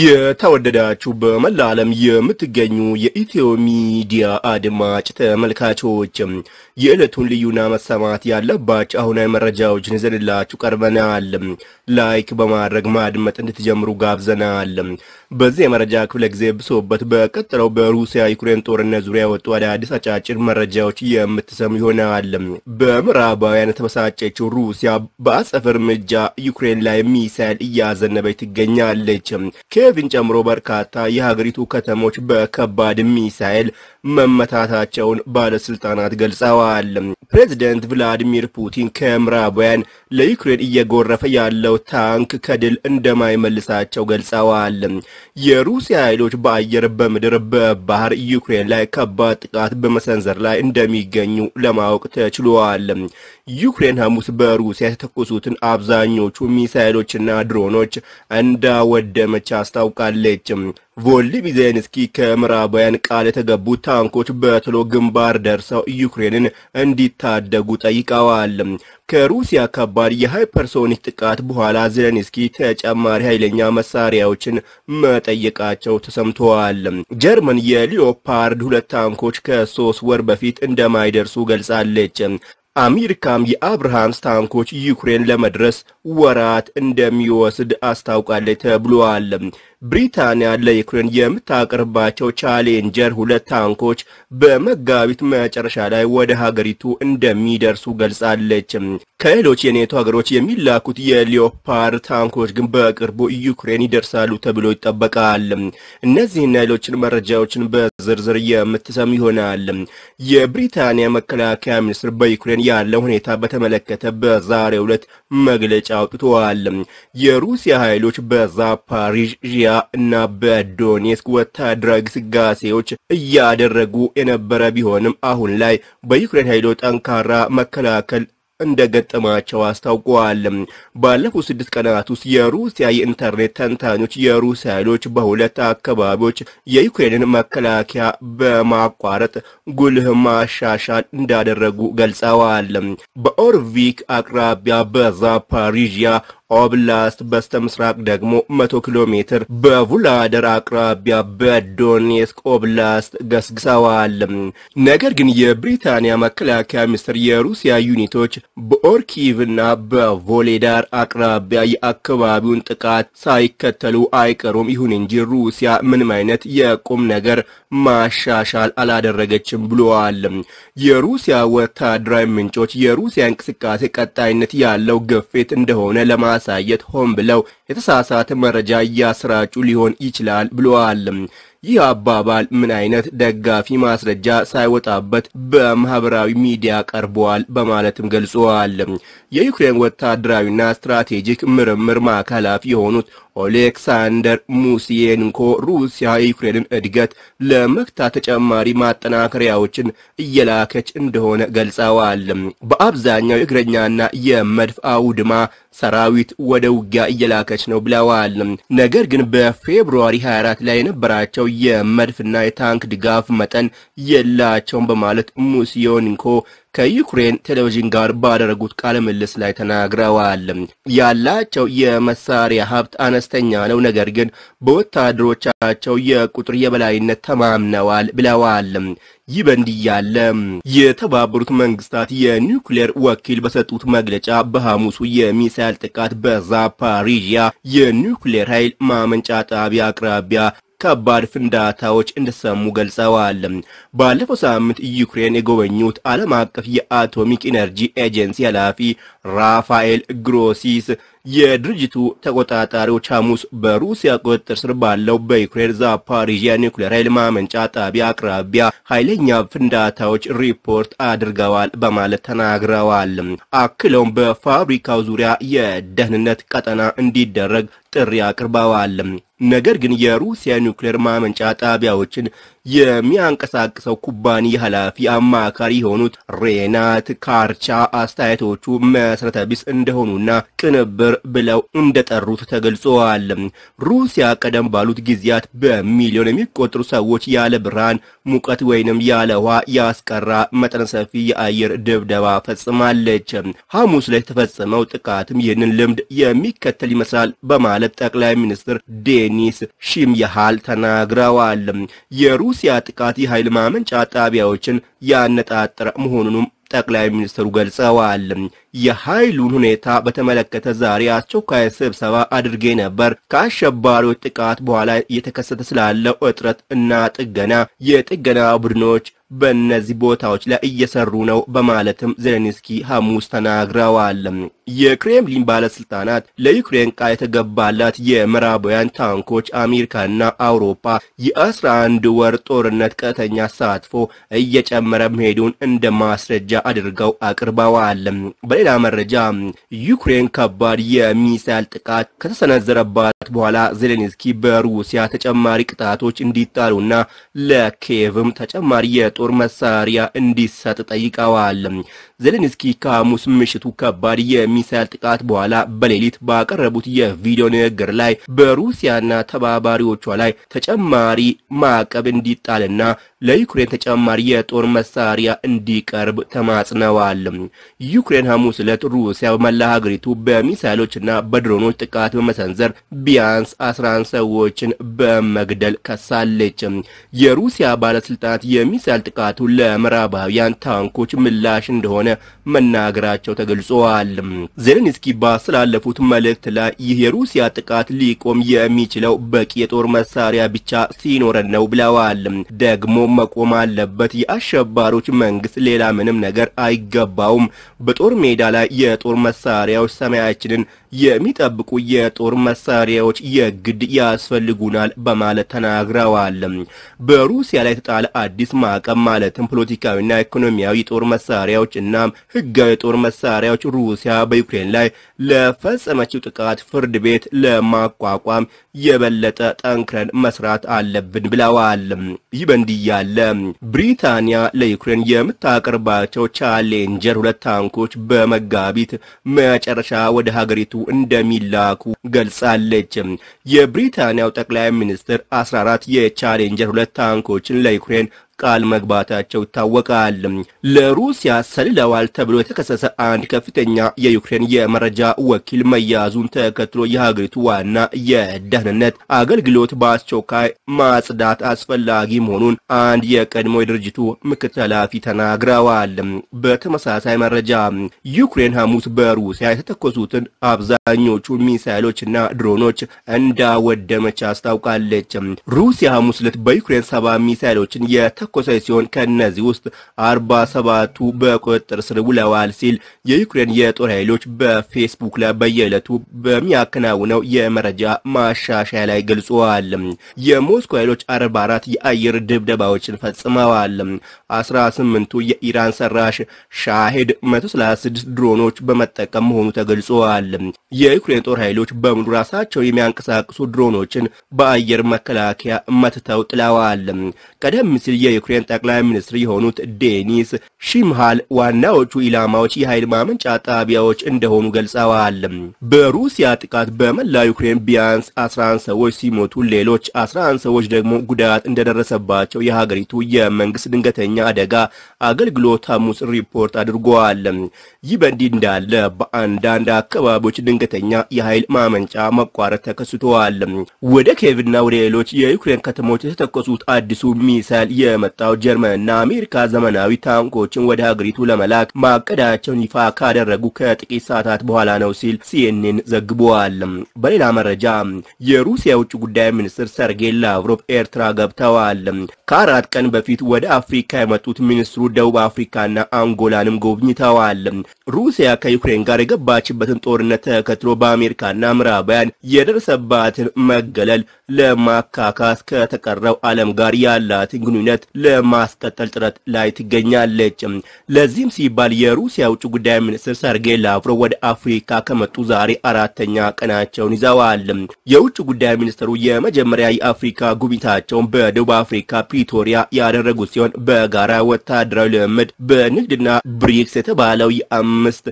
የተወደዳችሁ በመላ ዓለም የምትገኙ የኢትዮ ሚዲያ አድማጭ ተመልካቾች የዕለቱን ልዩና መሰማት ያለባቸው አሁናዊ መረጃዎችን ይዘንላችሁ ቀርበናል። ላይክ በማድረግ ማድመጥ እንድትጀምሩ ጋብዘናል። በዚህ የመረጃ ክፍለ ጊዜ ብሶበት በቀጠለው በሩሲያ ዩክሬን ጦርነት ዙሪያ ወጡ አዳዲስ አጫጭር መረጃዎች የምትሰሙ ይሆናል። በምዕራባውያን የተበሳጨችው ሩሲያ በአጸፍ እርምጃ ዩክሬን ላይ ሚሳይል እያዘነበች ትገኛለች። ኬቭን ጨምሮ በርካታ የሀገሪቱ ከተሞች በከባድ ሚሳኤል መመታታቸውን ባለስልጣናት ገልጸዋል። ፕሬዚደንት ቭላዲሚር ፑቲን ከምዕራባውያን ለዩክሬን እየጎረፈ ያለው ታንክ ከድል እንደማይመልሳቸው ገልጸዋል። የሩሲያ ኃይሎች በአየር፣ በምድር፣ በባህር ዩክሬን ላይ ከባድ ጥቃት በመሰንዘር ላይ እንደሚገኙ ለማወቅ ተችሏል። ዩክሬን ሐሙስ በሩሲያ የተኮሱትን አብዛኞቹ ሚሳይሎችና ድሮኖች እንዳወደመች አስታውቃለች። ቮልዲሚዜንስኪ ዜንስኪ ከምዕራባውያን ቃል የተገቡት ታንኮች በትሎ ግንባር ደርሰው ዩክሬንን እንዲታደጉ ጠይቀዋል። ከሩሲያ ከባድ የሃይፐርሶኒክ ጥቃት በኋላ ዜሌንስኪ ተጨማሪ ኃይለኛ መሳሪያዎችን መጠየቃቸው ተሰምተዋል። ጀርመን የሊዮፓርድ ሁለት ታንኮች ከሶስት ወር በፊት እንደማይደርሱ ገልጻለች። አሜሪካም የአብርሃምስ ታንኮች ዩክሬን ለመድረስ ወራት እንደሚወስድ አስታውቃለች ተብሏል። ብሪታንያ ለዩክሬን የምታቀርባቸው ቻሌንጀር ሁለት ታንኮች በመጋቢት መጨረሻ ላይ ወደ ሀገሪቱ እንደሚደርሱ ገልጻለች። ከሌሎች የኔቶ ሀገሮች የሚላኩት የሊዮፓር ታንኮች ግን በቅርቡ ዩክሬን ይደርሳሉ ተብሎ ይጠበቃል። እነዚህና ሌሎችን መረጃዎችን በዝርዝር የምትሰሙ ይሆናል። የብሪታንያ መከላከያ ሚኒስትር በዩክሬን ያለው ሁኔታ በተመለከተ በዛሬው ዕለት መግለጫ አውጥተዋል። የሩሲያ ኃይሎች በዛፓሪዥያ እና በዶኔስክ ወታደራዊ ግስጋሴዎች እያደረጉ የነበረ ቢሆንም አሁን ላይ በዩክሬን ኃይሎች ጠንካራ መከላከል እንደገጠማቸው አስታውቀዋል። ባለፉት ስድስት ቀናት ውስጥ የሩሲያ የኢንተርኔት ተንታኞች የሩሲያ ኃይሎች በሁለት አካባቢዎች የዩክሬንን መከላከያ በማቋረጥ ጉልህ ማሻሻል እንዳደረጉ ገልጸዋል። በኦርቪክ አቅራቢያ በዛፓሪዥያ ኦብላስት በስተ ምስራቅ ደግሞ 100 ኪሎ ሜትር በቡላደር አቅራቢያ በዶኔስክ ኦብላስት ገስግሰዋል። ነገር ግን የብሪታንያ መከላከያ ሚኒስትር የሩሲያ ዩኒቶች በኦርኪቭና በቮሌዳር አቅራቢያ የአካባቢውን ጥቃት ሳይከተሉ አይቀሩም። ይሁን እንጂ ሩሲያ ምንም አይነት የቁም ነገር ማሻሻል አላደረገችም ብለዋል። የሩሲያ ወታደራዊ ምንጮች የሩሲያ እንቅስቃሴ ቀጣይነት ያለው ግፊት እንደሆነ ለማ ለማሳየት ሆን ብለው የተሳሳተ መረጃ እያሰራጩ ሊሆን ይችላል ብለዋል። ይህ አባባል ምን አይነት ደጋፊ ማስረጃ ሳይወጣበት በማህበራዊ ሚዲያ ቀርበዋል በማለትም ገልጸዋል። የዩክሬን ወታደራዊና ስትራቴጂክ ምርምር ማዕከል ኃላፊ የሆኑት ኦሌክሳንደር ሙሲየንኮ ሩሲያ የዩክሬንን እድገት ለመክታት ተጨማሪ ማጠናከሪያዎችን እየላከች እንደሆነ ገልጸዋል። በአብዛኛው የእግረኛና የመድፍ አውድማ ሰራዊት ወደ ውጊያ እየላከች ነው ብለዋል። ነገር ግን በፌብሩዋሪ 24 ላይ የነበራቸው የመድፍና የታንክ ድጋፍ መጠን የላቸውም በማለት ሙስዮንኮ ከዩክሬን ቴሌቪዥን ጋር ባደረጉት ቃለ ምልልስ ላይ ተናግረዋል። ያላቸው የመሳሪያ ሀብት አነስተኛ ነው፣ ነገር ግን በወታደሮቻቸው የቁጥር የበላይነት ተማምነዋል ብለዋል። ይህ በእንዲህ ያለ የተባበሩት መንግስታት የኒውክሌር ወኪል በሰጡት መግለጫ በሐሙሱ የሚሳይል ጥቃት በዛፓሪዥያ የኒውክሌር ኃይል ማመንጫ ጣቢያ አቅራቢያ ከባድ ፍንዳታዎች እንደሰሙ ገልጸዋል። ባለፈው ሳምንት ዩክሬን የጎበኙት ዓለም አቀፍ የአቶሚክ ኢነርጂ ኤጀንሲ ኃላፊ ራፋኤል ግሮሲስ የድርጅቱ ተቆጣጣሪዎች ሐሙስ በሩሲያ ቁጥጥር ስር ባለው በዩክሬን ዛፓሪዥያ ኒውክሌር ኃይል ማመንጫ ጣቢያ አቅራቢያ ኃይለኛ ፍንዳታዎች ሪፖርት አድርገዋል በማለት ተናግረዋል። አክለውም በፋብሪካው ዙሪያ የደህንነት ቀጠና እንዲደረግ ጥሪ አቅርበዋል። ነገር ግን የሩሲያ ኒውክሌር ማመንጫ ጣቢያዎችን የሚያንቀሳቅሰው ኩባንያ ኃላፊ አማካሪ የሆኑት ሬናት ካርቻ አስተያየቶቹ መሰረተ ቢስ እንደሆኑና ቅንብር ብለው እንደጠሩት ተገልጸዋል። ሩሲያ ቀደም ባሉት ጊዜያት በሚሊዮን የሚቆጠሩ ሰዎች ያለ ብርሃን፣ ሙቀት ወይንም ያለ ውሃ ያስቀራ መጠነ ሰፊ የአየር ድብደባ ፈጽማለች። ሐሙስ ላይ የተፈጸመው ጥቃትም ይህንን ልምድ የሚከተል ይመስላል በማለት ጠቅላይ ሚኒስትር ዴኒስ ሺምያሃል ተናግረዋል። የሩሲያ ጥቃት የኃይል ማመንጫ ጣቢያዎችን ያነጣጠረ መሆኑንም ጠቅላይ ሚኒስትሩ ገልጸዋል። የኃይሉን ሁኔታ በተመለከተ ዛሬ አስቸኳይ ስብሰባ አድርጌ ነበር። ከአሸባሪዎች ጥቃት በኋላ እየተከሰተ ስላለው እጥረት እና ጥገና የጥገና ቡድኖች በእነዚህ ቦታዎች ላይ እየሰሩ ነው በማለትም ዜሌንስኪ ሐሙስ ተናግረዋል። የክሬምሊን ባለስልጣናት ለዩክሬን ቃል የተገባላት የምዕራባውያን ታንኮች አሜሪካና አውሮፓ የ አንድ ወር ጦርነት ቀጥተኛ ተሳትፎ እየጨመረ መሄዱን እንደ ማስረጃ አድርገው አቅርበዋል። በሌላ መረጃ ዩክሬን ከባድ የሚሳይል ጥቃት ከተሰነዘረባት በኋላ ዜሌንስኪ በሩሲያ ተጨማሪ ቅጣቶች እንዲጣሉና ለኪየቭም ተጨማሪ የጦር መሳሪያ እንዲሰጥ ጠይቀዋል። ዜሌንስኪ ከሐሙስ ምሽቱ ከባድ የሚሳይል ጥቃት በኋላ በሌሊት ባቀረቡት የቪዲዮ ንግግር ላይ በሩሲያና ተባባሪዎቿ ላይ ተጨማሪ ማዕቀብ እንዲጣልና ለዩክሬን ተጨማሪ የጦር መሳሪያ እንዲቀርብ ተማጽነዋል። ዩክሬን ሐሙስ ሐሙስ ዕለት ሩሲያ በመላ ሀገሪቱ በሚሳይሎችና በድሮኖች ጥቃት በመሰንዘር ቢያንስ 11 ሰዎችን በመግደል ከሳለች። የሩሲያ ባለስልጣናት የሚሳይል ጥቃቱ ለምዕራባውያን ታንኮች ምላሽ እንደሆነ መናገራቸው ተገልጿል። ዜሌንስኪ ባስተላለፉት መልእክት ላይ ይህ የሩሲያ ጥቃት ሊቆም የሚችለው በቂ የጦር መሳሪያ ብቻ ሲኖረን ነው ብለዋል። ደግሞ መቆም አለበት። የአሸባሪዎች መንግስት ሌላ ምንም ነገር አይገባውም። በጦር ሜዳ ሜዳ ላይ የጦር መሳሪያዎች ሰማያችንን የሚጠብቁ የጦር መሳሪያዎች የግድ ያስፈልጉናል በማለት ተናግረዋል። በሩሲያ ላይ የተጣለ አዲስ ማዕቀብ ማለትም ፖለቲካዊና ኢኮኖሚያዊ የጦር መሳሪያዎች እና ህጋዊ የጦር መሳሪያዎች ሩሲያ በዩክሬን ላይ ለፈጸመችው ጥቃት ፍርድ ቤት ለማቋቋም የበለጠ ጠንክረን መስራት አለብን ብለዋል። ይህ በእንዲህ እያለ ብሪታንያ ለዩክሬን የምታቀርባቸው ቻሌንጀር ሁለት ታንኮች በመጋቢት መጨረሻ ወደ ሀገሪቱ እንደሚላኩ ገልጻለች። የብሪታንያው ጠቅላይ ሚኒስትር 14 የቻሌንጀር ሁለት ታንኮችን ለዩክሬን ቃል መግባታቸው ይታወቃል። ለሩሲያ ሰልለዋል ተብሎ የተከሰሰ አንድ ከፍተኛ የዩክሬን የመረጃ ወኪል መያዙን ተከትሎ የሀገሪቱ ዋና የደህንነት አገልግሎት በአስቸኳይ ማጽዳት አስፈላጊ መሆኑን አንድ የቀድሞ የድርጅቱ ምክትል ኃላፊ ተናግረዋል። በተመሳሳይ መረጃ ዩክሬን ሐሙስ በሩሲያ የተተኮሱትን አብዛኞቹ ሚሳይሎችና ድሮኖች እንዳወደመች አስታውቃለች። ሩሲያ ሐሙስ ዕለት በዩክሬን ሰባ ሚሳይሎችን የተ የተተኮሰ ሲሆን ከእነዚህ ውስጥ አርባ ሰባቱ በቁጥጥር ስር ውለዋል ሲል የዩክሬን የጦር ኃይሎች በፌስቡክ ላይ በየዕለቱ በሚያከናውነው የመረጃ ማሻሻያ ላይ ገልጸዋል። የሞስኮ ኃይሎች አርባ አራት የአየር ድብደባዎችን ፈጽመዋል። አስራ ስምንቱ የኢራን ሰራሽ ሻሄድ 136 ድሮኖች በመጠቀም መሆኑ ተገልጸዋል። የዩክሬን ጦር ኃይሎች በሙሉ ራሳቸው የሚያንቀሳቅሱ ድሮኖችን በአየር መከላከያ መትተው ጥለዋል። ቀደም ሲል የዩክሬን ጠቅላይ ሚኒስትር የሆኑት ዴኒስ ሺምሃል ዋናዎቹ ኢላማዎች የኃይል ማመንጫ ጣቢያዎች እንደሆኑ ገልጸዋል። በሩሲያ ጥቃት በመላ ዩክሬን ቢያንስ 11 ሰዎች ሲሞቱ ሌሎች 11 ሰዎች ደግሞ ጉዳት እንደደረሰባቸው የሀገሪቱ የመንግስት ድንገተኛ አደጋ አገልግሎት ሐሙስ ሪፖርት አድርጓል። ይህ በእንዲህ እንዳለ በአንዳንድ አካባቢዎች ድንገተኛ የኃይል ማመንጫ መቋረጥ ተከስተዋል። ወደ ኬቭና ወደ ሌሎች የዩክሬን ከተሞች የተተኮሱት አዲሱ ሚሳይል የ የመጣው ጀርመንና አሜሪካ ዘመናዊ ታንኮችን ወደ ሀገሪቱ ለመላክ ማቀዳቸውን ይፋ ካደረጉ ከጥቂት ሰዓታት በኋላ ነው ሲል ሲኤንኤን ዘግቧል። በሌላ መረጃ የሩሲያ የውጭ ጉዳይ ሚኒስትር ሰርጌይ ላቭሮቭ ኤርትራ ገብተዋል። ከአራት ቀን በፊት ወደ አፍሪካ የመጡት ሚኒስትሩ ደቡብ አፍሪካና አንጎላንም ጎብኝተዋል። ሩሲያ ከዩክሬን ጋር የገባችበትን ጦርነት ተከትሎ በአሜሪካና ምዕራባውያን የደረሰባትን መገለል ለማካካስ ከተቀረው ዓለም ጋር ያላትን ግንኙነት ለማስቀጠል ጥረት ላይ ትገኛለች። ለዚህም ሲባል የሩሲያ ውጭ ጉዳይ ሚኒስትር ሰርጌይ ላቭሮቭ ወደ አፍሪካ ከመጡ ዛሬ አራተኛ ቀናቸውን ይዘዋል። የውጭ ጉዳይ ሚኒስትሩ የመጀመሪያ የአፍሪካ ጉብኝታቸውን በደቡብ አፍሪካ ፕሪቶሪያ ያደረጉ ሲሆን በጋራ ወታደራዊ ልምምድ በንግድና ብሪክስ የተባለው የአምስት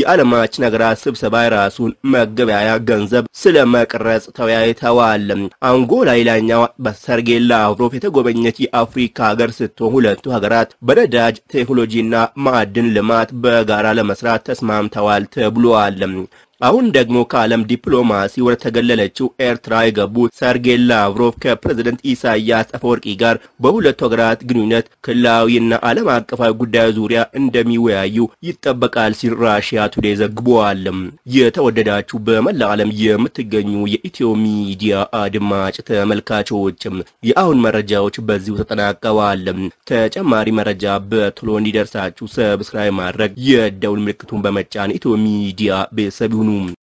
የዓለማችን ሀገራት ስብሰባ የራሱን መገበያያ ገንዘብ ስለመቅረጽ ተወያይተዋል። አንጎላ ሌላኛዋ በሰርጌይ ላቭሮቭ የተጎበኘች የአፍሪካ ሀገር ስትሆን ሁለቱ ሀገራት በነዳጅ ቴክኖሎጂና ማዕድን ልማት በጋራ ለመስራት ተስማምተዋል ተብሏል። አሁን ደግሞ ከዓለም ዲፕሎማሲ ወደ ተገለለችው ኤርትራ የገቡት ሰርጌይ ላቭሮቭ ከፕሬዝደንት ኢሳያስ አፈወርቂ ጋር በሁለቱ ሀገራት ግንኙነት ክልላዊና ዓለም አቀፋዊ ጉዳዮች ዙሪያ እንደሚወያዩ ይጠበቃል ሲል ራሽያ ቱዴ ዘግቧል። የተወደዳችሁ በመላ ዓለም የምትገኙ የኢትዮ ሚዲያ አድማጭ ተመልካቾችም የአሁን መረጃዎች በዚሁ ተጠናቀዋል። ተጨማሪ መረጃ በቶሎ እንዲደርሳችሁ ሰብስክራይብ ማድረግ የደውል ምልክቱን በመጫን ኢትዮ ሚዲያ ቤተሰብ num,